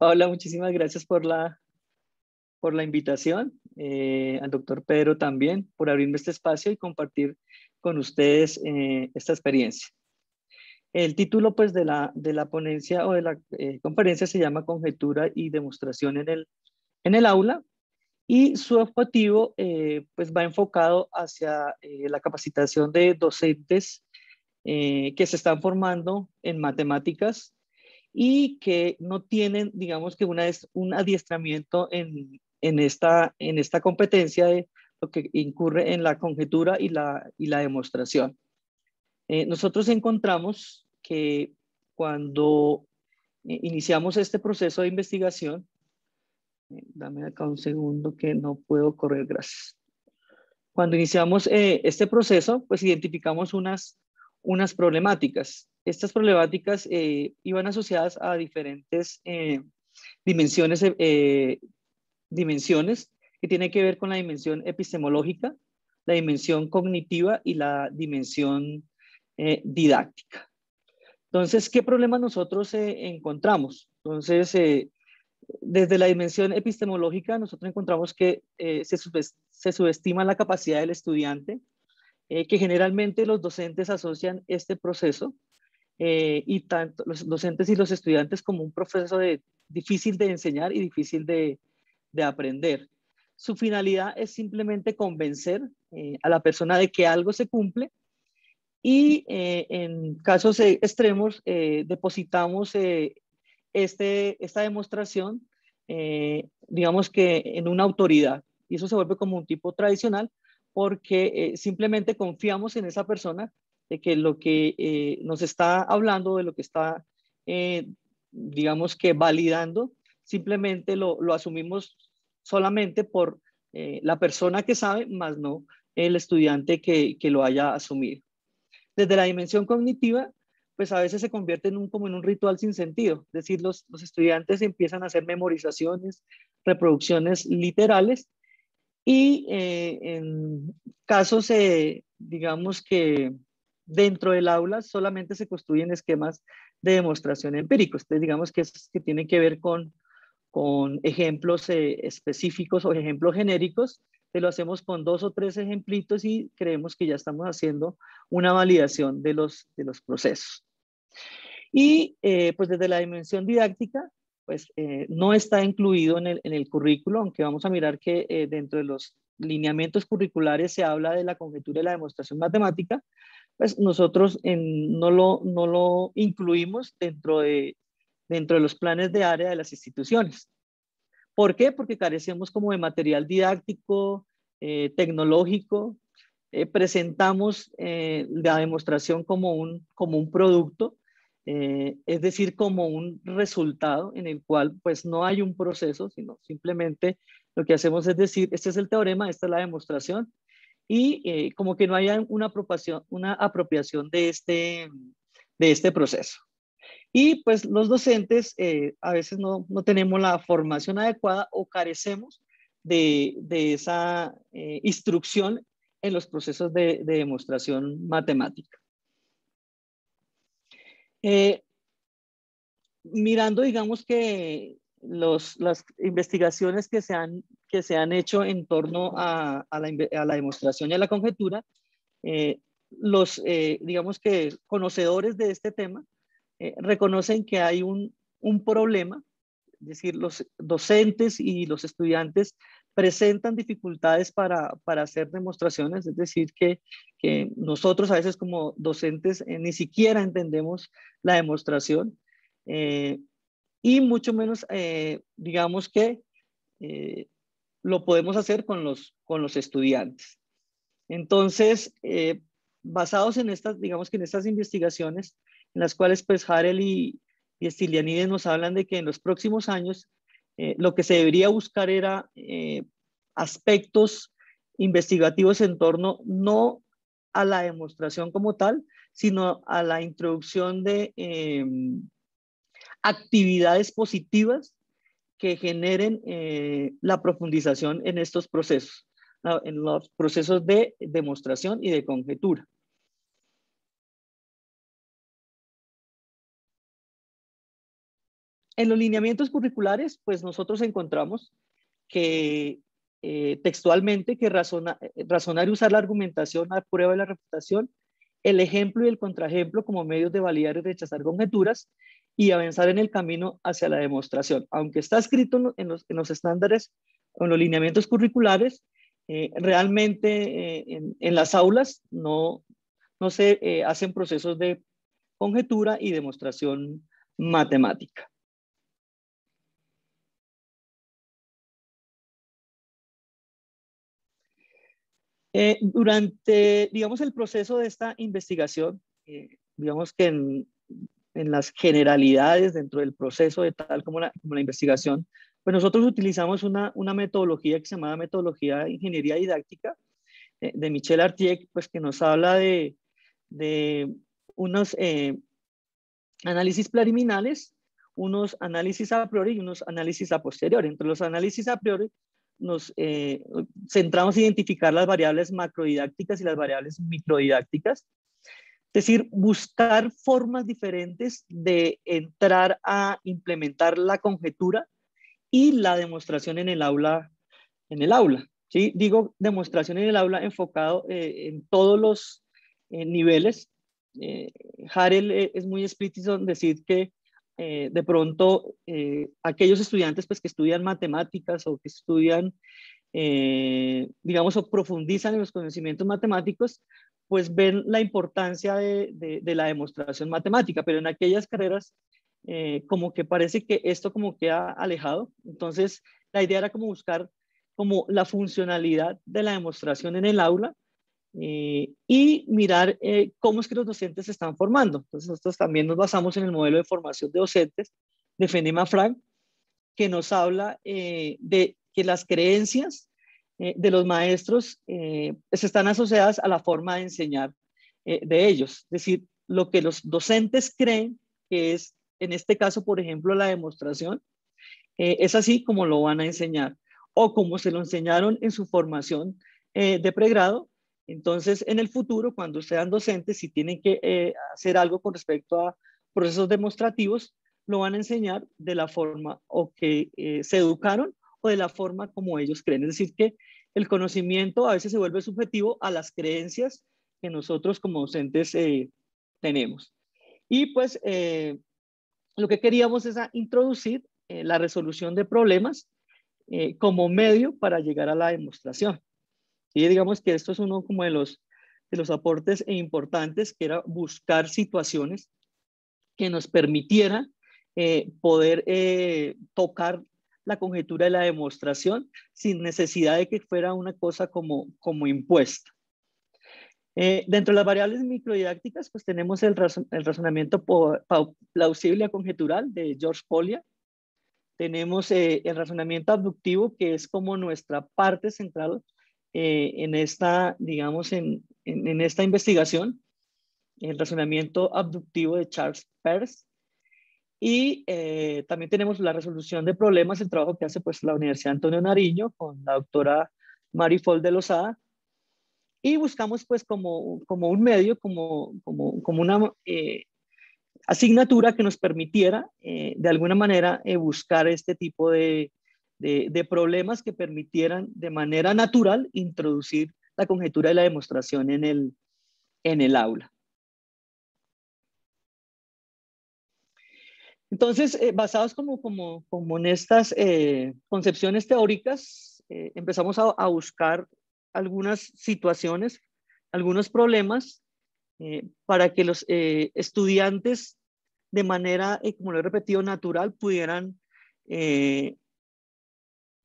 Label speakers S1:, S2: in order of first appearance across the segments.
S1: Hola, muchísimas gracias por la, por la invitación, eh, al doctor Pedro también por abrirme este espacio y compartir con ustedes eh, esta experiencia. El título pues, de, la, de la ponencia o de la eh, conferencia se llama Conjetura y demostración en el, en el aula y su objetivo pues, va enfocado hacia la capacitación de docentes que se están formando en matemáticas y que no tienen, digamos que una es un adiestramiento en, en, esta, en esta competencia de lo que incurre en la conjetura y la, y la demostración. Eh, nosotros encontramos que cuando eh, iniciamos este proceso de investigación, eh, dame acá un segundo que no puedo correr, gracias. Cuando iniciamos este proceso, pues identificamos unas unas problemáticas. Estas problemáticas eh, iban asociadas a diferentes eh, dimensiones, eh, dimensiones que tienen que ver con la dimensión epistemológica, la dimensión cognitiva y la dimensión didáctica. Entonces, ¿qué problemas nosotros encontramos? Entonces, desde la dimensión epistemológica, nosotros encontramos que se, subestima la capacidad del estudiante eh, que generalmente los docentes asocian este proceso eh, y tanto los docentes y los estudiantes como un proceso difícil de enseñar y difícil de, aprender. Su finalidad es simplemente convencer eh, a la persona de que algo se cumple y en casos extremos depositamos este, esta demostración, digamos que en una autoridad, y eso se vuelve como un tipo tradicional, porque eh, simplemente confiamos en esa persona de que lo que eh, nos está hablando, de lo que está, eh, digamos que validando, simplemente lo, asumimos solamente por la persona que sabe, más no el estudiante que, lo haya asumido. Desde la dimensión cognitiva, pues a veces se convierte en un, como en un ritual sin sentido, es decir, los estudiantes empiezan a hacer memorizaciones, reproducciones literales y eh, en casos, eh, digamos que dentro del aula solamente se construyen esquemas de demostración empírica. Entonces, digamos que es que tiene que ver con, con ejemplos eh, específicos o ejemplos genéricos, te lo hacemos con dos o tres ejemplitos y creemos que ya estamos haciendo una validación de los, de los procesos. Y pues desde la dimensión didáctica, pues eh, no está incluido en el, currículo, aunque vamos a mirar que eh, dentro de los lineamientos curriculares se habla de la conjetura y la demostración matemática, pues nosotros no, lo, no lo incluimos dentro de, dentro de los planes de área de las instituciones. ¿Por qué? Porque carecemos como de material didáctico, eh, tecnológico, presentamos la demostración como un, como un producto eh, es decir, como un resultado en el cual pues no hay un proceso, sino simplemente lo que hacemos es decir, este es el teorema, esta es la demostración, y eh, como que no haya una apropiación, una apropiación de, este, de este proceso. Y pues los docentes eh, a veces no, tenemos la formación adecuada o carecemos de, esa instrucción en los procesos de demostración matemática. Eh, mirando, digamos que las investigaciones que se han, que se han hecho en torno a, la, demostración y a la conjetura, eh, los, eh, digamos que conocedores de este tema reconocen que hay un, un, problema, es decir, los docentes y los estudiantes presentan dificultades para, hacer demostraciones, es decir, que, nosotros a veces como docentes eh, ni siquiera entendemos la demostración eh, y mucho menos, eh, digamos que lo podemos hacer con los, con los estudiantes. Entonces, basados en estas, digamos que en estas investigaciones, en las cuales pues Harel y, y nos hablan de que en los próximos años eh, lo que se debería buscar era eh, aspectos investigativos en torno no a la demostración como tal, sino a la introducción de em, actividades positivas que generen eh, la profundización en estos procesos, en los procesos de demostración y de conjetura. En los lineamientos curriculares, pues nosotros encontramos que eh, textualmente que eh, razonar y usar la argumentación a prueba de la reputación, el ejemplo y el contraejemplo como medios de validar y rechazar conjeturas y avanzar en el camino hacia la demostración. Aunque está escrito en los, estándares o en los lineamientos curriculares, eh, realmente en, las aulas no se hacen procesos de conjetura y demostración matemática. Eh, durante, digamos, el proceso de esta investigación, eh, digamos que en, las generalidades dentro del proceso de tal como la, como la investigación, pues nosotros utilizamos una, una, metodología que se llama metodología de ingeniería didáctica eh, de Michel Artiek, pues que nos habla de, de unos análisis preliminares, unos análisis a priori y unos análisis a posteriori. Entre los análisis a priori nos eh, centramos en identificar las variables macrodidácticas y las variables microdidácticas. Es decir, buscar formas diferentes de entrar a implementar la conjetura y la demostración en el aula. En el aula ¿sí? Digo demostración en el aula enfocado eh, en todos los eh, niveles. Harel es muy explícito en decir que eh, de pronto eh, aquellos estudiantes pues, que estudian matemáticas o que estudian, eh, digamos, o profundizan en los conocimientos matemáticos, pues ven la importancia de, de la demostración matemática, pero en aquellas carreras como que parece que esto como queda alejado. Entonces, la idea era como buscar como la funcionalidad de la demostración en el aula eh, y mirar eh, cómo es que los docentes se están formando. Entonces, nosotros también nos basamos en el modelo de formación de docentes de Fenema Frank, que nos habla eh, de que las creencias de los maestros se están asociadas a la forma de enseñar de ellos. Es decir, lo que los docentes creen que es, en este caso, por ejemplo, la demostración, es así como lo van a enseñar o como se lo enseñaron en su formación de pregrado, entonces, en el futuro, cuando sean docentes, si tienen que eh, hacer algo con respecto a procesos demostrativos, lo van a enseñar de la forma o que eh, se educaron o de la forma como ellos creen. Es decir, que el conocimiento a veces se vuelve subjetivo a las creencias que nosotros como docentes eh, tenemos. Y pues lo que queríamos es introducir la resolución de problemas como medio para llegar a la demostración. Y digamos que esto es uno como de los, de los aportes e importantes, que era buscar situaciones que nos permitieran eh, poder eh, tocar la conjetura de la demostración sin necesidad de que fuera una cosa como, como impuesta. Eh, dentro de las variables microdidácticas, pues tenemos el, razonamiento plausible a conjetural de George Collier. Tenemos el razonamiento abductivo, que es como nuestra parte central eh, en esta, digamos, en, esta investigación, el razonamiento abductivo de Charles Peirce. Y eh, también tenemos la resolución de problemas, el trabajo que hace pues, la Universidad Antonio Nariño con la doctora Marifol de Lozada. Y buscamos pues como, un medio, como, como, una eh, asignatura que nos permitiera de alguna manera buscar este tipo de, de, problemas que permitieran de manera natural introducir la conjetura y la demostración en el, aula. Entonces, eh, basados como, en estas eh, concepciones teóricas, eh, empezamos a, a, buscar algunas situaciones, algunos problemas para que los estudiantes de manera, como lo he repetido, natural pudieran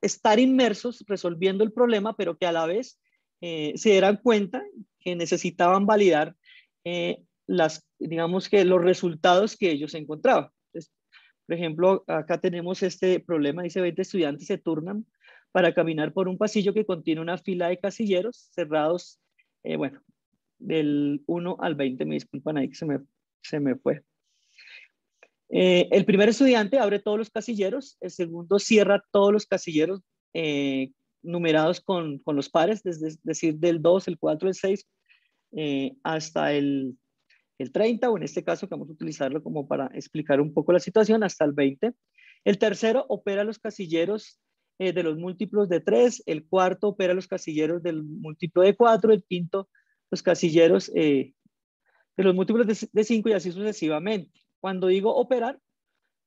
S1: estar inmersos resolviendo el problema, pero que a la vez eh, se dieran cuenta que necesitaban validar eh, las, digamos que los resultados que ellos encontraban. por ejemplo, acá tenemos este problema, dice 20 estudiantes se turnan para caminar por un pasillo que contiene una fila de casilleros cerrados, eh, bueno, del 1 al 20, me disculpan ahí que se me, se me fue. Eh, el primer estudiante abre todos los casilleros, el segundo cierra todos los casilleros eh, numerados con, los pares, es decir, del 2, el 4, el 6, eh, hasta el, el, 30, o en este caso que vamos a utilizarlo como para explicar un poco la situación, hasta el 20. El tercero opera los casilleros de los múltiplos de 3, el cuarto opera los casilleros del múltiplo de 4, el quinto los casilleros de los múltiplos de 5 y así sucesivamente. Cuando digo operar,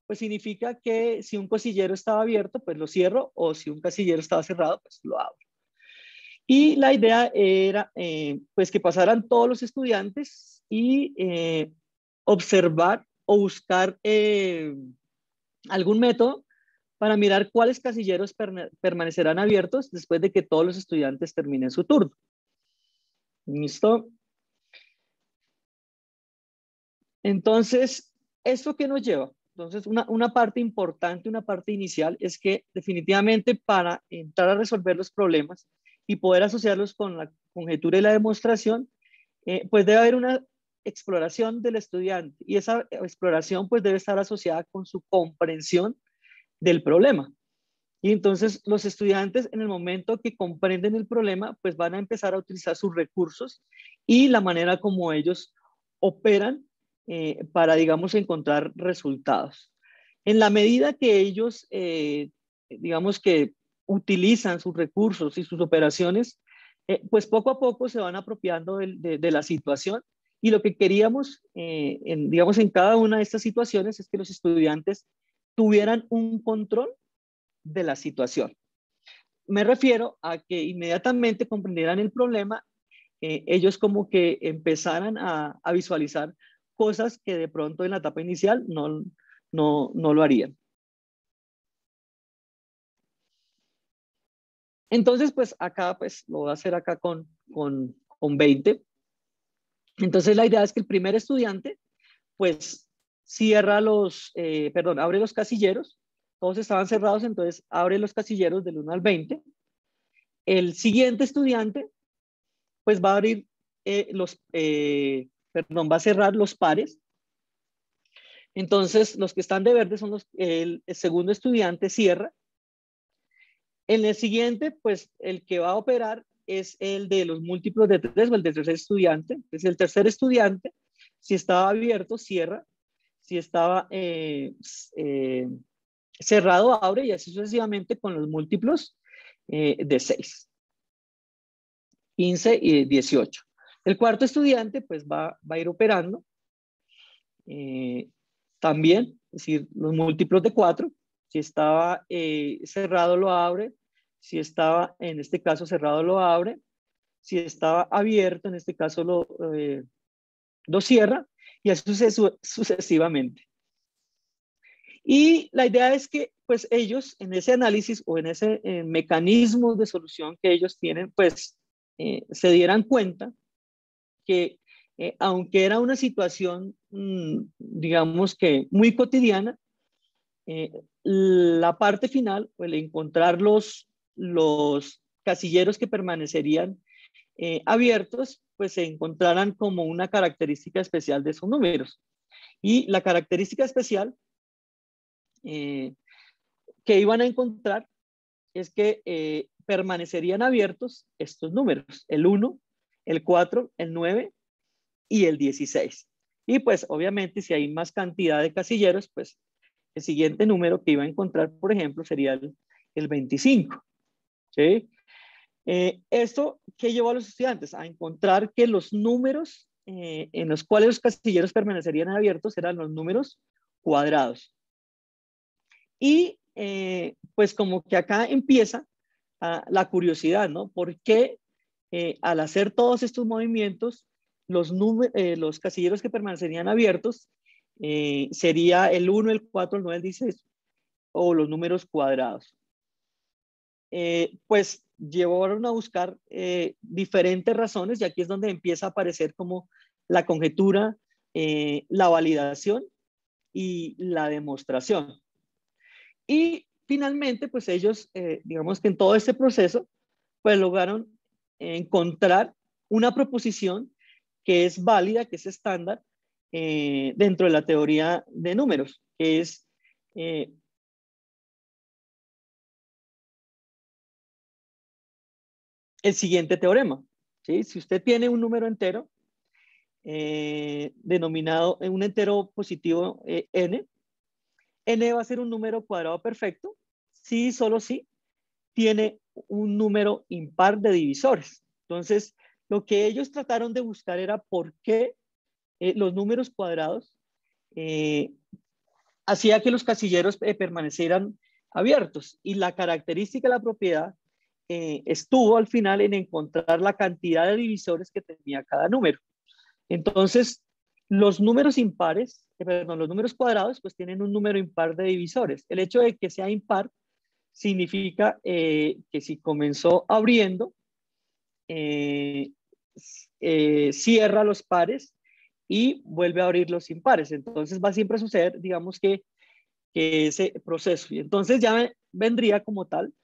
S1: pues significa que si un casillero estaba abierto, pues lo cierro, o si un casillero estaba cerrado, pues lo abro. Y la idea era eh, pues que pasaran todos los estudiantes y eh, observar o buscar eh, algún método para mirar cuáles casilleros permanecerán abiertos después de que todos los estudiantes terminen su turno. ¿Listo? Entonces, ¿Esto qué nos lleva? Entonces, una, parte importante, una parte inicial es que definitivamente para entrar a resolver los problemas y poder asociarlos con la conjetura y la demostración, eh, pues debe haber una exploración del estudiante y esa exploración pues debe estar asociada con su comprensión del problema. Y entonces los estudiantes en el momento que comprenden el problema, pues van a empezar a utilizar sus recursos y la manera como ellos operan eh, para, digamos, encontrar resultados. En la medida que ellos, eh, digamos, que utilizan sus recursos y sus operaciones, eh, pues poco a poco se van apropiando de, la situación y lo que queríamos, digamos, en cada una de estas situaciones es que los estudiantes tuvieran un control de la situación. Me refiero a que inmediatamente comprendieran el problema, ellos como que empezaran a, visualizar cosas que de pronto en la etapa inicial no, no, lo harían. Entonces, pues acá, pues lo voy a hacer acá con, con, 20. Entonces, la idea es que el primer estudiante, pues cierra los, eh, perdón, abre los casilleros. Todos estaban cerrados, entonces abre los casilleros del 1 al 20. El siguiente estudiante, pues va a abrir eh, los, eh, perdón, va a cerrar los pares. Entonces, los que están de verde son los, el, el segundo estudiante cierra. En el siguiente, pues el que va a operar es el de los múltiplos de tres o el del tercer estudiante. Es el tercer estudiante, si estaba abierto, cierra. Si estaba eh, eh, cerrado, abre y así sucesivamente con los múltiplos eh, de seis. 15 y dieciocho. El cuarto estudiante pues va, a ir operando eh, también, es decir, los múltiplos de cuatro. Si estaba eh, cerrado lo abre, si estaba en este caso cerrado lo abre, si estaba abierto en este caso lo, eh, cierra y así sucesivamente. Y la idea es que pues ellos en ese análisis o en ese mecanismo de solución que ellos tienen pues se dieran cuenta que eh, aunque era una situación, mm, digamos que muy cotidiana, eh, la parte final, pues, el encontrar los, casilleros que permanecerían eh, abiertos, pues se encontraran como una característica especial de esos números. Y la característica especial que iban a encontrar es que permanecerían abiertos estos números, el 1, el 4, el 9 y el 16. Y pues obviamente si hay más cantidad de casilleros, pues el siguiente número que iba a encontrar, por ejemplo, sería el, el 25. ¿sí? Eh, ¿Esto qué llevó a los estudiantes? A encontrar que los números eh, en los cuales los casilleros permanecerían abiertos eran los números cuadrados. Y eh, pues como que acá empieza ah, la curiosidad, ¿no? ¿Por qué eh, al hacer todos estos movimientos, los, eh, los casilleros que permanecerían abiertos eh, sería el 1, el 4, el 9, el 16 o los números cuadrados. pues llevaron a buscar diferentes razones y aquí es donde empieza a aparecer como la conjetura, la validación y la demostración. Y finalmente, pues ellos, digamos que en todo este proceso, pues lograron encontrar una proposición que es válida, que es estándar eh, dentro de la teoría de números, que es eh, el siguiente teorema. Si usted tiene un número entero, eh, denominado un entero positivo n, n va a ser un número cuadrado perfecto, sí, solo sí, tiene un número impar de divisores. Entonces, lo que ellos trataron de buscar era por qué eh, los números cuadrados eh, hacía que los casilleros eh, permanecieran abiertos. Y la característica de la propiedad estuvo al final en encontrar la cantidad de divisores que tenía cada número. Entonces, los números impares, los números cuadrados, pues tienen un número impar de divisores. El hecho de que sea impar significa eh, que si comenzó abriendo, eh, eh, cierra los pares y vuelve a abrir los impares. Entonces va siempre a suceder, digamos que, ese proceso. Y entonces ya vendría como tal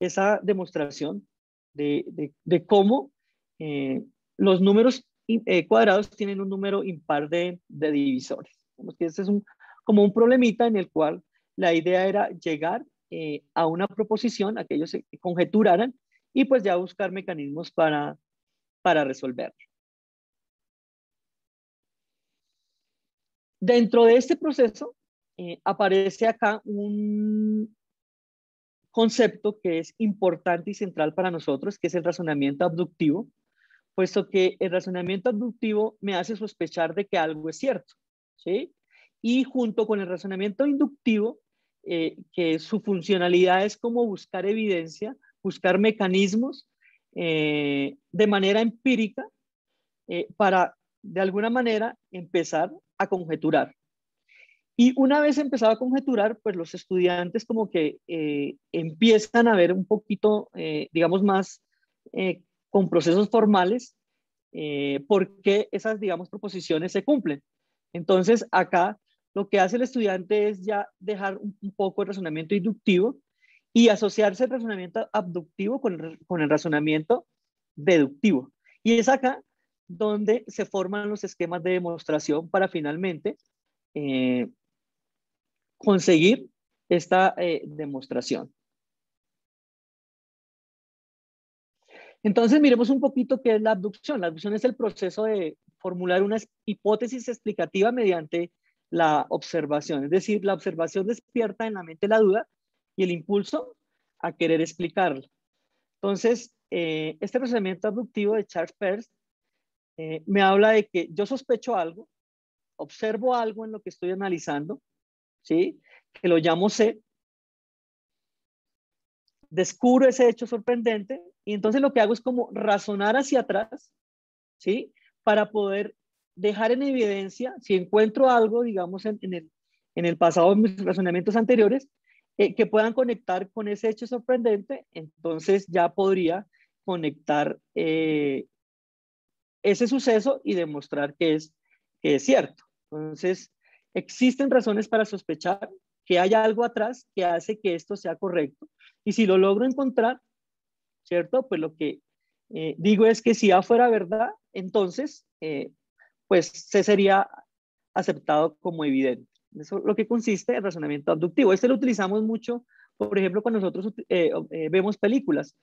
S1: esa demostración de, cómo los números cuadrados tienen un número impar de, de divisores. Este es como un problemita en el cual la idea era llegar eh, a una proposición, a que ellos conjeturaran y pues ya buscar mecanismos para, para resolverlo. Dentro de este proceso eh, aparece acá un concepto que es importante y central para nosotros, que es el razonamiento abductivo, puesto que el razonamiento abductivo me hace sospechar de que algo es cierto, ¿sí? Y junto con el razonamiento inductivo eh, que su funcionalidad es como buscar evidencia, buscar mecanismos eh, de manera empírica eh, para, de alguna manera, empezar a conjeturar. Y una vez empezado a conjeturar, pues los estudiantes como que empiezan a ver un poquito, digamos, más con procesos formales, por qué esas, digamos, proposiciones se cumplen. Entonces, acá lo que hace el estudiante es ya dejar un, poco el razonamiento inductivo y asociarse el razonamiento abductivo con el, razonamiento deductivo. Y es acá donde se forman los esquemas de demostración para finalmente eh, conseguir esta eh, demostración. Entonces, miremos un poquito qué es la abducción. La abducción es el proceso de formular una hipótesis explicativa mediante la observación. Es decir, la observación despierta en la mente la duda y el impulso a querer explicarla. Entonces, eh, este procedimiento abductivo de Charles Peirce eh, me habla de que yo sospecho algo, observo algo en lo que estoy analizando, ¿sí? que lo llamo C, descubro ese hecho sorprendente y entonces lo que hago es como razonar hacia atrás, ¿sí? Para poder dejar en evidencia, si encuentro algo, digamos, en, en el, en el pasado, en mis razonamientos anteriores, eh, que puedan conectar con ese hecho sorprendente, entonces ya podría conectar eh, ese suceso y demostrar que es, que es cierto. Entonces, existen razones para sospechar que hay algo atrás que hace que esto sea correcto. Y si lo logro encontrar, ¿cierto? Pues lo que eh, digo es que si fuera verdad, entonces pues se sería aceptado como evidente. Eso es lo que consiste el razonamiento abductivo. Este lo utilizamos mucho, por ejemplo, cuando nosotros eh, eh, vemos películas.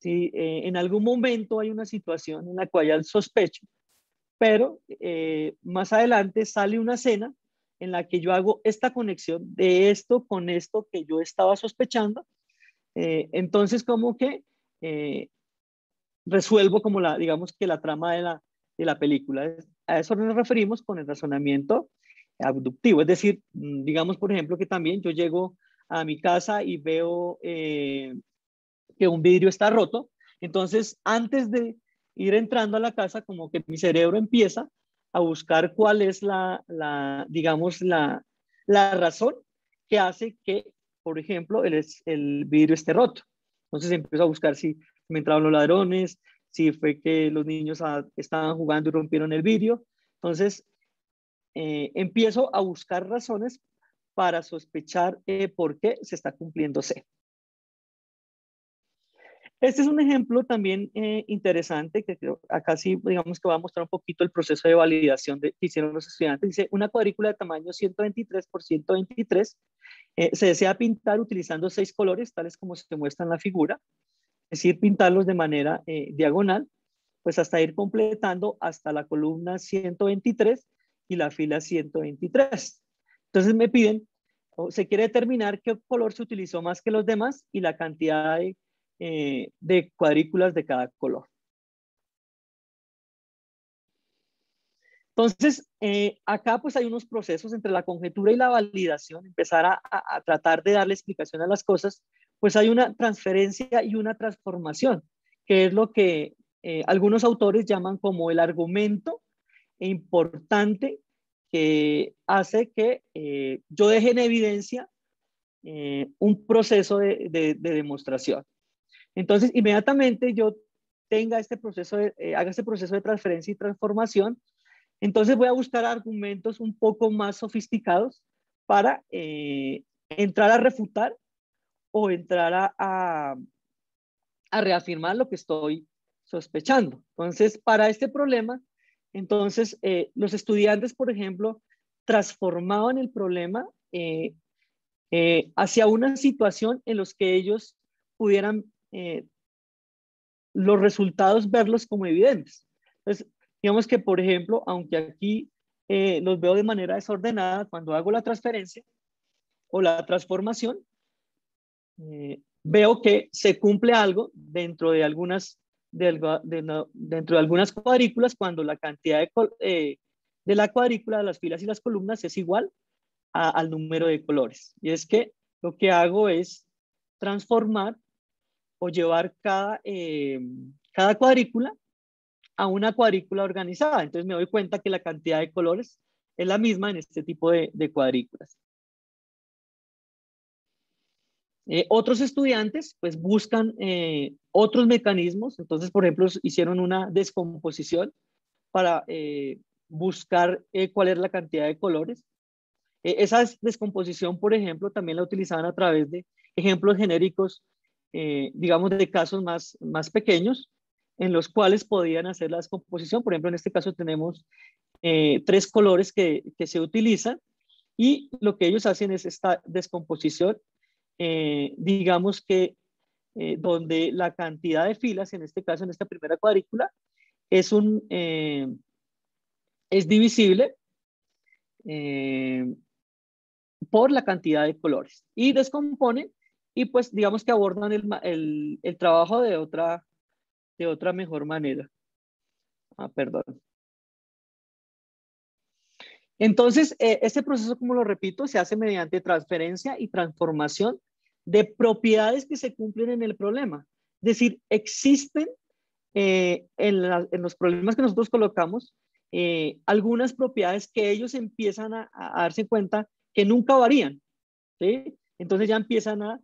S1: Si eh, en algún momento hay una situación en la cual hay sospecho, pero más adelante sale una escena en la que yo hago esta conexión de esto con esto que yo estaba sospechando. entonces, como que resuelvo como la, digamos que la trama de la, de la película a eso nos referimos con el razonamiento abductivo. Es decir, mm, digamos, por ejemplo, que también yo llego a mi casa y veo eh, que un vidrio está roto. Entonces, antes de ir entrando a la casa, como que mi cerebro empieza a buscar cuál es la, la digamos, la, la, razón que hace que, por ejemplo, el, el vidrio esté roto. Entonces empiezo a buscar si me entraron los ladrones, si fue que los niños estaban jugando y rompieron el vidrio. Entonces, eh, empiezo a buscar razones para sospechar eh, por qué se está cumpliendo C. Este es un ejemplo también eh, interesante que acá sí, digamos que va a mostrar un poquito el proceso de validación que hicieron los estudiantes. Dice, una cuadrícula de tamaño 123 por 123 se desea pintar utilizando seis colores, tales como se muestra en la figura es decir, pintarlos de manera eh, diagonal, pues hasta ir completando hasta la columna 123 y la fila 123. Entonces me piden, o se quiere determinar qué color se utilizó más que los demás y la cantidad de, eh, cuadrículas de cada color. Entonces, eh, acá pues hay unos procesos entre la conjetura y la validación, empezar a tratar de darle explicación a las cosas, pues hay una transferencia y una transformación, que es lo que eh, algunos autores llaman como el argumento importante que hace que eh, yo deje en evidencia eh, un proceso de, demostración. Entonces, inmediatamente yo tenga este proceso, de, haga este proceso de transferencia y transformación, entonces voy a buscar argumentos un poco más sofisticados para entrar a refutar o entrar a, reafirmar lo que estoy sospechando. Entonces, para este problema, entonces eh, los estudiantes, por ejemplo, transformaban el problema eh, eh, hacia una situación en los que ellos pudieran los resultados verlos como evidentes. Entonces, digamos que, por ejemplo, aunque aquí los veo de manera desordenada, cuando hago la transferencia o la transformación, eh, veo que se cumple algo dentro de algunas, dentro de algunas cuadrículas cuando la cantidad de, eh, la cuadrícula, de las filas y las columnas es igual al número de colores. Y es que lo que hago es transformar o llevar em, cada, cuadrícula a una cuadrícula organizada. Entonces me doy cuenta que la cantidad de colores es la misma en este tipo de cuadrículas. Eh, otros estudiantes pues buscan eh, otros mecanismos, entonces por ejemplo hicieron una descomposición para eh, buscar cuál es la cantidad de colores. E, esa descomposición por ejemplo también la utilizaban a través de ejemplos genéricos, digamos de casos más, más pequeños en los cuales podían hacer la descomposición. Por ejemplo en este caso tenemos tres colores que, que se utilizan y lo que ellos hacen es esta descomposición eh, digamos que eh, donde la cantidad de filas, en este caso en esta primera cuadrícula, es, un, eh, es divisible por la cantidad de colores y descomponen y pues digamos que abordan el, trabajo de otra, de otra mejor manera. Ah, perdón. Entonces, este proceso, como lo repito, se hace mediante transferencia y transformación de propiedades que se cumplen en el problema. Es decir, existen eh, en, los problemas que nosotros colocamos eh, algunas propiedades que ellos empiezan a, darse cuenta que nunca varían. ¿sí? Entonces ya empiezan a,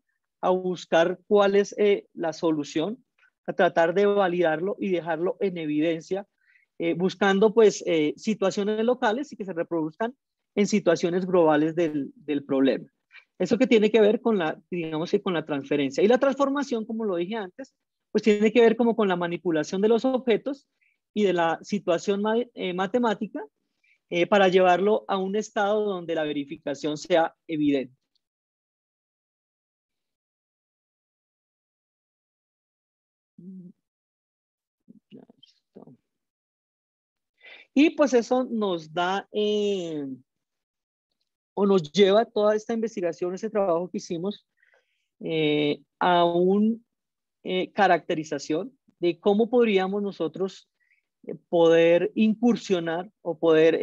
S1: buscar cuál es eh, la solución, a tratar de validarlo y dejarlo en evidencia, buscando pues situaciones locales y que se reproduzcan en situaciones globales del problema. Eso que tiene que ver con la, digamos que con la transferencia. Y la transformación, como lo dije antes, pues tiene que ver como con la manipulación de los objetos y de la situación eh, matemática eh, para llevarlo a un estado donde la verificación sea evidente. Y pues eso nos da eh, o nos lleva toda esta investigación, ese trabajo que hicimos, eh, a una eh, caracterización de cómo podríamos nosotros eh, poder incursionar o poder,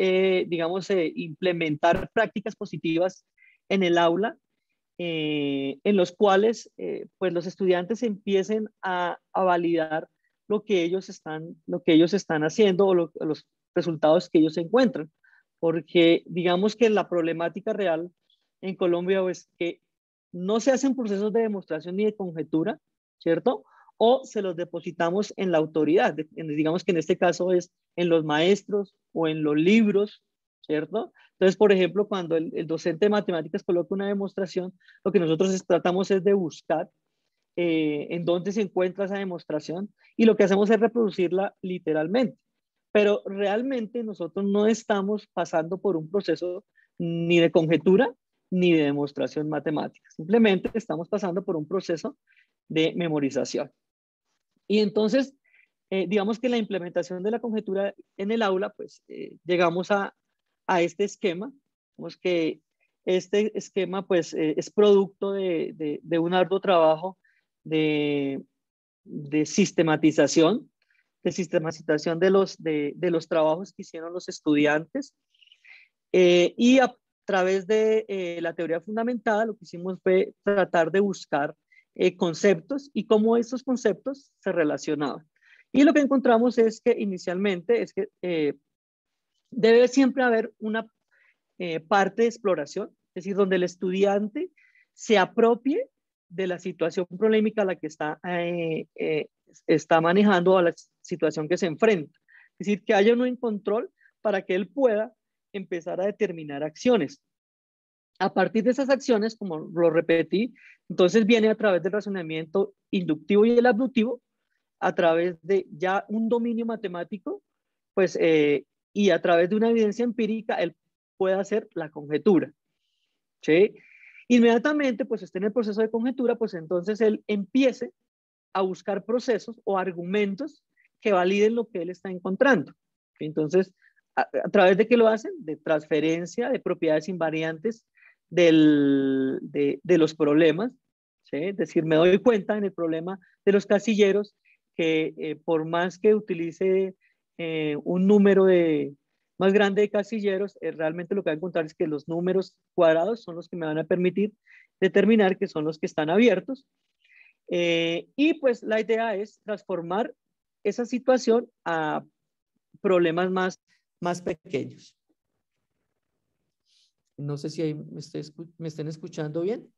S1: digamos, implementar prácticas positivas en el aula, en los cuales pues los estudiantes empiecen a, validar lo que ellos están, lo que ellos están haciendo o los resultados que ellos encuentran porque digamos que la problemática real en Colombia es pues, que no se hacen procesos de demostración ni de conjetura, ¿cierto? O se los depositamos en la autoridad, digamos que en este caso es en los maestros o en los libros, ¿cierto? Entonces, por ejemplo, cuando el, docente de matemáticas coloca una demostración, lo que nosotros tratamos es de buscar eh, en dónde se encuentra esa demostración y lo que hacemos es reproducirla literalmente pero realmente nosotros no estamos pasando por un proceso ni de conjetura ni de demostración matemática, simplemente estamos pasando por un proceso de memorización. Y entonces, eh, digamos que la implementación de la conjetura en el aula, pues eh, llegamos a, este esquema, digamos que este esquema pues eh, es producto de, un arduo trabajo de sistematización de sistematización de los, de, los trabajos que hicieron los estudiantes. Eh, y a través de eh, la teoría fundamentada, lo que hicimos fue tratar de buscar eh, conceptos y cómo esos conceptos se relacionaban. Y lo que encontramos es que inicialmente es que debe siempre haber una parte de exploración, es decir, donde el estudiante se apropie de la situación polémica a la que está eh, está manejando a la situación que se enfrenta. Es decir, que haya un control para que él pueda empezar a determinar acciones. A partir de esas acciones, como lo repetí, entonces viene a través del razonamiento inductivo y el abductivo, a través de ya un dominio matemático, pues, eh, y a través de una evidencia empírica, él puede hacer la conjetura. Inmediatamente, pues, esté en el proceso de conjetura, pues entonces él empiece a buscar procesos o argumentos que validen lo que él está encontrando. Entonces, ¿a, través de qué lo hacen? De transferencia de propiedades invariantes de, los problemas. Es decir, me doy cuenta en el problema de los casilleros que eh, por más que utilice eh, un número de, más grande de casilleros, eh, realmente lo que voy a encontrar es que los números cuadrados son los que me van a permitir determinar que son los que están abiertos eh, y pues la idea es transformar esa situación a problemas más, más pequeños. No sé si ahí me, estén escuchando bien.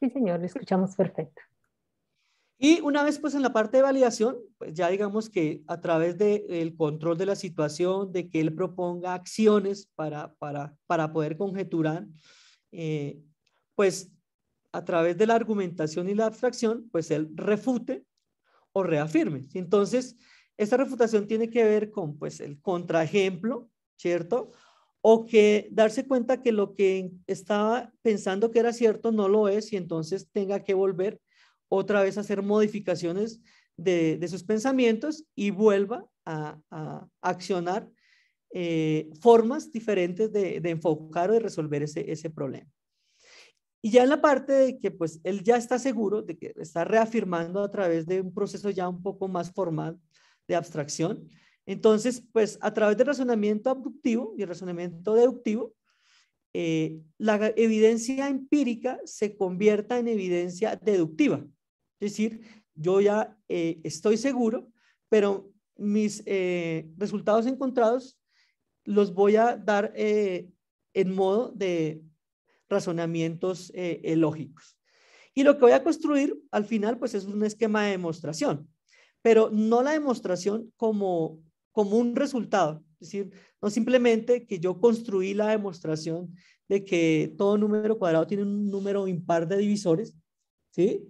S2: Sí, señor, lo escuchamos perfecto.
S1: Y una vez pues en la parte de validación, pues ya digamos que a través del control de la situación, de que él proponga acciones para, para, para poder conjeturar, eh, pues a través de la argumentación y la abstracción, pues él refute o reafirme. Entonces, esta refutación tiene que ver con pues el contraejemplo, ¿cierto? O que darse cuenta que lo que estaba pensando que era cierto no lo es y entonces tenga que volver otra vez a hacer modificaciones de, sus pensamientos y vuelva a, accionar eh, formas diferentes de, enfocar o de resolver ese problema. Y ya en la parte de que pues él ya está seguro, de que está reafirmando a través de un proceso ya un poco más formal de abstracción, entonces pues a través del razonamiento abductivo y el razonamiento deductivo, eh, la evidencia empírica se convierta en evidencia deductiva. Es decir, yo ya eh, estoy seguro, pero mis eh, resultados encontrados los voy a dar en modo de razonamientos eh, lógicos. Y lo que voy a construir al final, pues es un esquema de demostración, pero no la demostración como, como un resultado. Es decir, no simplemente que yo construí la demostración de que todo número cuadrado tiene un número impar de divisores, ¿sí?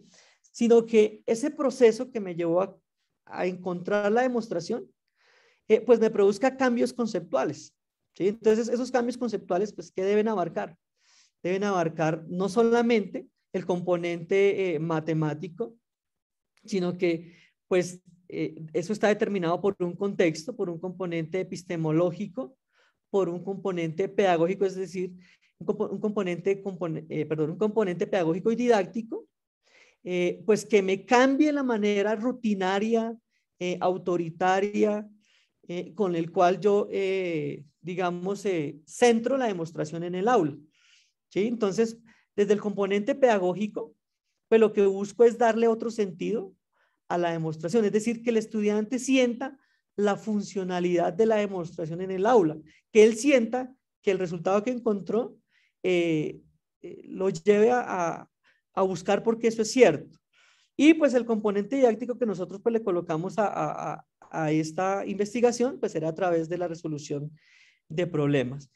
S1: sino que ese proceso que me llevó a, encontrar la demostración, eh, pues me produzca cambios conceptuales. ¿sí? Entonces, esos cambios conceptuales, pues, ¿qué deben abarcar? deben abarcar no solamente el componente eh, matemático, sino que pues eh, eso está determinado por un contexto, por un componente epistemológico, por un componente pedagógico, es decir, un, componente, eh, perdón, un componente pedagógico y didáctico, pues que me cambie la manera rutinaria, autoritaria, con el cual yo, digamos, centro la demostración en el aula. Entonces, desde el componente pedagógico, pues lo que busco es darle otro sentido a la demostración, es decir, que el estudiante sienta la funcionalidad de la demostración en el aula, que él sienta que el resultado que encontró eh, eh, lo lleve a, a, buscar porque eso es cierto. Y pues el componente didáctico que nosotros pues le colocamos a, a, esta investigación pues será a través de la resolución de problemas.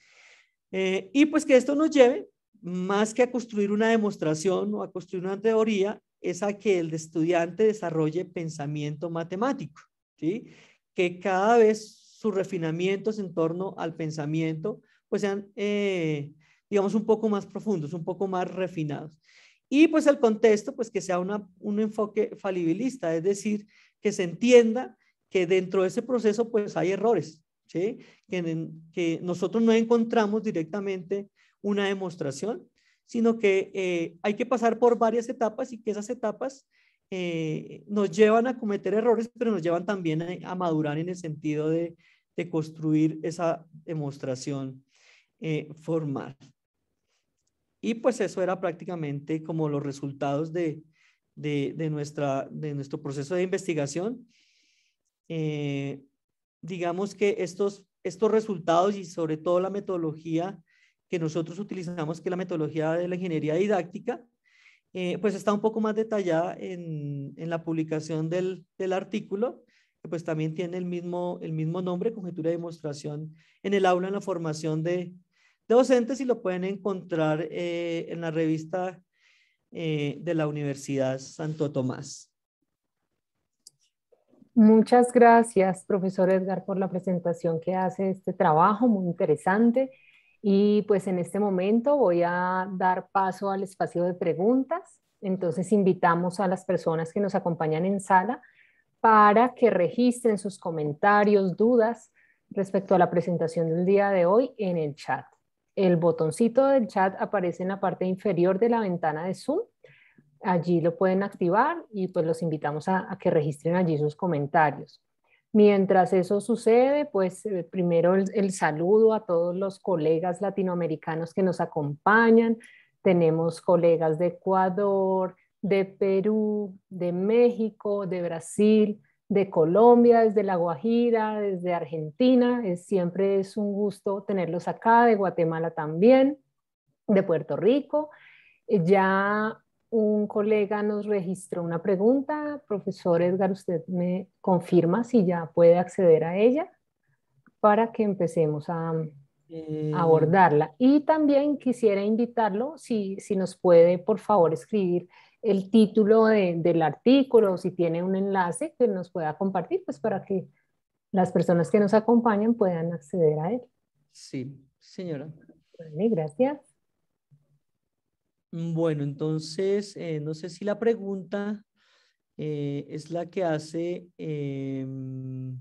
S1: Eh, y pues que esto nos lleve más que a construir una demostración o a construir una teoría, es a que el estudiante desarrolle pensamiento matemático, ¿sí? que cada vez sus refinamientos en torno al pensamiento pues sean, eh, digamos, un poco más profundos, un poco más refinados. Y pues el contexto, pues que sea una, un enfoque falibilista, es decir, que se entienda que dentro de ese proceso pues hay errores, ¿sí? que, que nosotros no encontramos directamente una demostración, sino que eh, hay que pasar por varias etapas y que esas etapas eh, nos llevan a cometer errores, pero nos llevan también a, madurar en el sentido de, construir esa demostración eh, formal. Y pues eso era prácticamente como los resultados de, nuestra, de nuestro proceso de investigación. digamos que estos, estos resultados y sobre todo la metodología que nosotros utilizamos, que la metodología de la ingeniería didáctica, eh, pues está un poco más detallada en, en la publicación del, del, artículo, que pues también tiene el mismo, el mismo nombre, conjetura de demostración en el aula, en la formación de, docentes, y lo pueden encontrar eh, en la revista eh, de la Universidad Santo Tomás.
S2: Muchas gracias, profesor Edgar, por la presentación que hace este trabajo muy interesante. Y pues en este momento voy a dar paso al espacio de preguntas. Entonces invitamos a las personas que nos acompañan en sala para que registren sus comentarios, dudas respecto a la presentación del día de hoy en el chat. El botoncito del chat aparece en la parte inferior de la ventana de Zoom. Allí lo pueden activar y pues los invitamos a, a que registren allí sus comentarios. Mientras eso sucede, pues eh, primero el, saludo a todos los colegas latinoamericanos que nos acompañan. Tenemos colegas de Ecuador, de Perú, de México, de Brasil, de Colombia, desde La Guajira, desde Argentina. siempre es un gusto tenerlos acá, de Guatemala también, de Puerto Rico. Ya un colega nos registró una pregunta. Profesor Edgar, usted me confirma si ya puede acceder a ella para que empecemos a, eh. abordarla. Y también quisiera invitarlo, si, si nos puede, por favor, escribir el título del artículo, si tiene un enlace que nos pueda compartir, pues para que las personas que nos acompañan puedan acceder a él.
S1: Sí, señora. Vale,
S2: gracias.
S1: Mm, bueno, entonces, eh, no sé si la pregunta eh, es la que hace... Em, eh,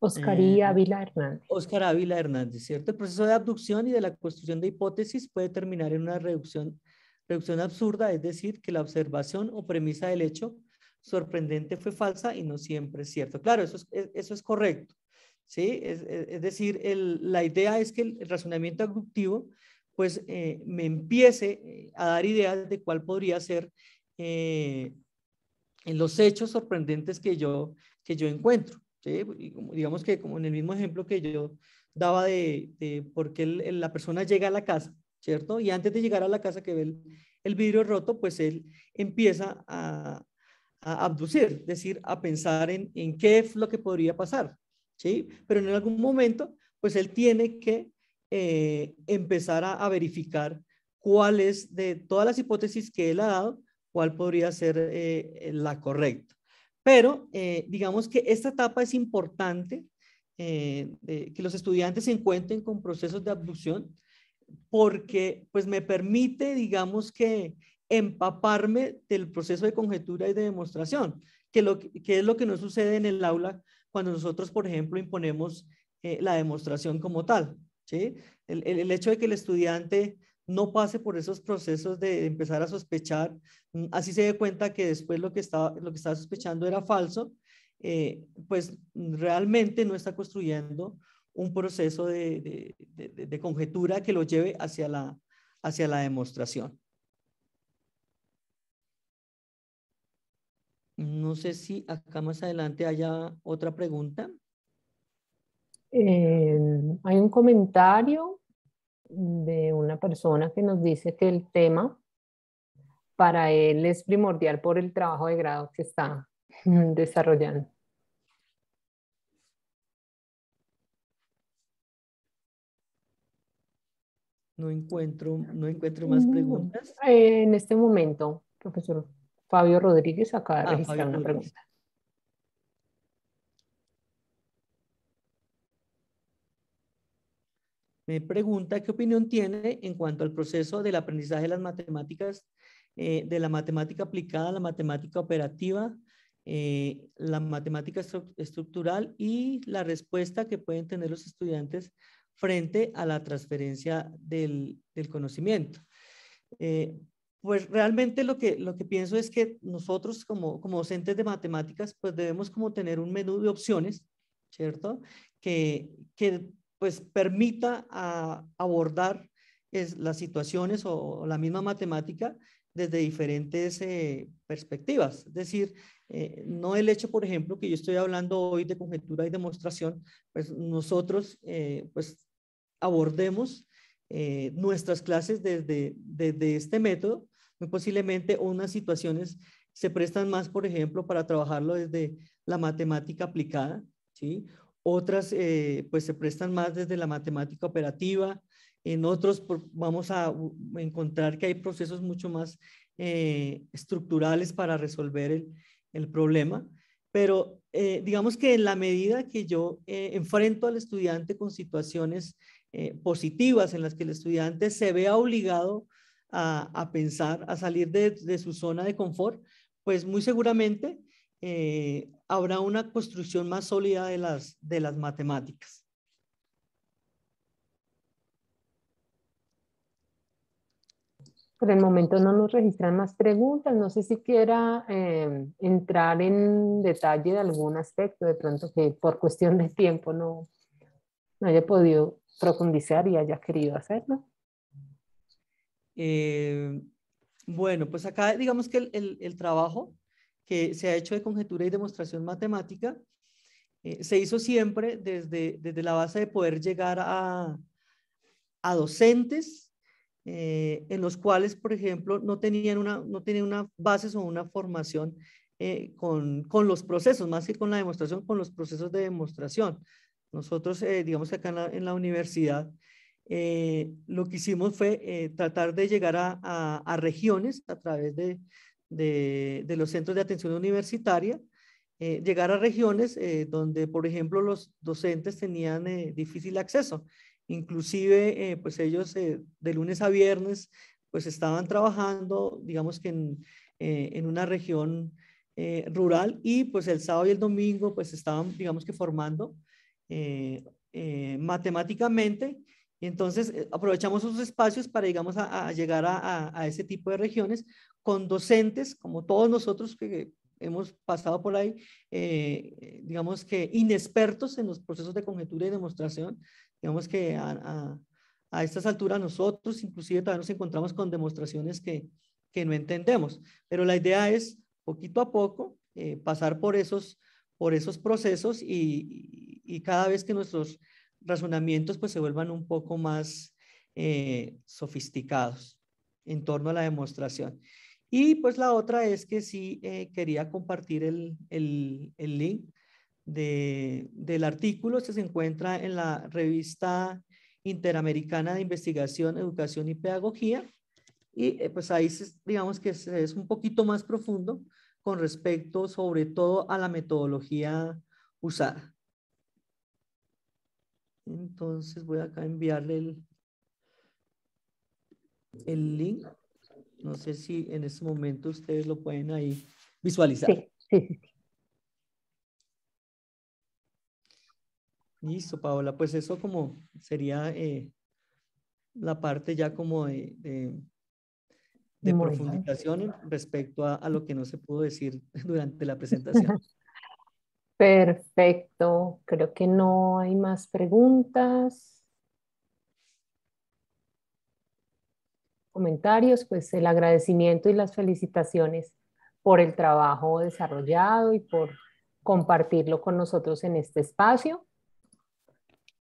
S1: Oscar Ávila Hernández. Oscar Ávila Hernández, ¿cierto? El proceso de abducción y de la construcción de hipótesis puede terminar en una reducción, reducción absurda, es decir, que la observación o premisa del hecho sorprendente fue falsa y no siempre es cierto. Claro, eso es, e, correcto. ¿sí? Es, e, decir, la idea es que el razonamiento abductivo pues eh, me empiece eh, a dar ideas de cuál podría ser eh, en los hechos sorprendentes que yo, que yo encuentro. digamos que como en el mismo ejemplo que yo daba de, de por qué la persona llega a la casa, ¿cierto? Y antes de llegar a la casa que ve el, vidrio roto, pues él empieza a, a abducir, es decir, a pensar en, en qué es lo que podría pasar, ¿sí? Pero en algún momento, pues él tiene que eh, empezar a, verificar cuál es de todas las hipótesis que él ha dado, cuál podría ser eh, la correcta. Pero eh, digamos que esta etapa es importante, eh, que los estudiantes se encuentren con procesos de abducción, porque pues me permite, digamos que, empaparme del proceso de conjetura y de demostración, que, lo, que es lo que nos sucede en el aula cuando nosotros, por ejemplo, imponemos la demostración como tal. El, hecho de que el estudiante no pase por esos procesos de empezar a sospechar, mm, así se dé cuenta que después lo que estaba, lo que estaba sospechando era falso, eh, pues mm, realmente no está construyendo un proceso de, de, conjetura que lo lleve hacia la, hacia la demostración. No sé si acá más adelante haya otra pregunta.
S2: Em, hay un comentario de una persona que nos dice que el tema para él es primordial por el trabajo de grado que está desarrollando.
S1: No encuentro, no encuentro más mm, preguntas.
S2: En este momento, profesor Fabio Rodríguez acaba de ah, registrar una pregunta.
S1: Eh, pregunta qué opinión tiene en cuanto al proceso del aprendizaje de las matemáticas, eh, de la matemática aplicada, la matemática operativa, eh, la matemática estructural y la respuesta que pueden tener los estudiantes frente a la transferencia del, del conocimiento. pues realmente lo que, lo que pienso es que nosotros como, como docentes de matemáticas, pues debemos como tener un menú de opciones, ¿cierto? Que, que pues permita abordar las situaciones o, la misma matemática desde diferentes eh, perspectivas. Es decir, eh, no el hecho, por ejemplo, que yo estoy hablando hoy de conjetura y demostración, pues nosotros eh, pues abordemos nuestras clases desde, desde este método, muy pues, posiblemente unas situaciones se prestan más, por ejemplo, para trabajarlo desde la matemática aplicada, ¿sí? otras eh, pues se prestan más desde la matemática operativa, en otros vamos a encontrar que hay procesos mucho más eh, estructurales para resolver el, problema, pero eh, digamos que en la medida que yo enfrento al estudiante con situaciones positivas en las que el estudiante se vea obligado a, pensar, a salir de, de, su zona de confort, pues muy seguramente habrá una construcción más sólida de las, de las matemáticas.
S2: Por el momento no nos registran más preguntas. No sé si quiera eh, entrar en detalle de algún aspecto, de pronto que por cuestión de tiempo no, no haya podido profundizar y haya querido hacerlo.
S1: Eh, bueno, pues acá digamos que el, el trabajo que se ha hecho de conjetura y demostración matemática, eh, se hizo siempre desde, desde la base de poder llegar a, docentes eh, en los cuales, por ejemplo, no tenían una, no tenían una bases o una formación eh, con, los procesos, más que con la demostración, con los procesos de demostración. Nosotros, digamos que acá en la, universidad, lo que hicimos fue tratar de llegar a regiones a través de, de, los centros de atención universitaria, eh, llegar a regiones eh, donde, por ejemplo, los docentes tenían eh, difícil acceso. Inclusive, pues ellos de lunes a viernes, pues estaban trabajando, digamos que en, en una región rural y pues el sábado y el domingo, pues estaban, digamos que formando matemáticamente entonces eh, aprovechamos esos espacios para, digamos, a, llegar a, ese tipo de regiones con docentes, como todos nosotros que hemos pasado por ahí, eh, eh, digamos que inexpertos en los procesos de conjetura y demostración, digamos que a, estas alturas nosotros inclusive todavía nos encontramos con demostraciones que, que no entendemos, pero la idea es poquito a poco pasar por esos, por esos procesos y cada vez que nuestros razonamientos pues se vuelvan un poco más eh, sofisticados en torno a la demostración. Y pues la otra es que sí eh, quería compartir el, el, el link de, del artículo, este se encuentra en la revista Interamericana de Investigación, Educación y Pedagogía, y eh, pues ahí digamos que es un poquito más profundo con respecto sobre todo a la metodología usada. Entonces voy acá a enviarle el, link. No sé si en este momento ustedes lo pueden ahí visualizar. Sí, Listo, Paola. Pues eso como sería eh, la parte ya como de, de, profundización respecto a lo que no se pudo decir durante la presentación.
S2: Perfecto, creo que no hay más preguntas. Comentarios, pues el agradecimiento y las felicitaciones por el trabajo desarrollado y por compartirlo con nosotros en este espacio.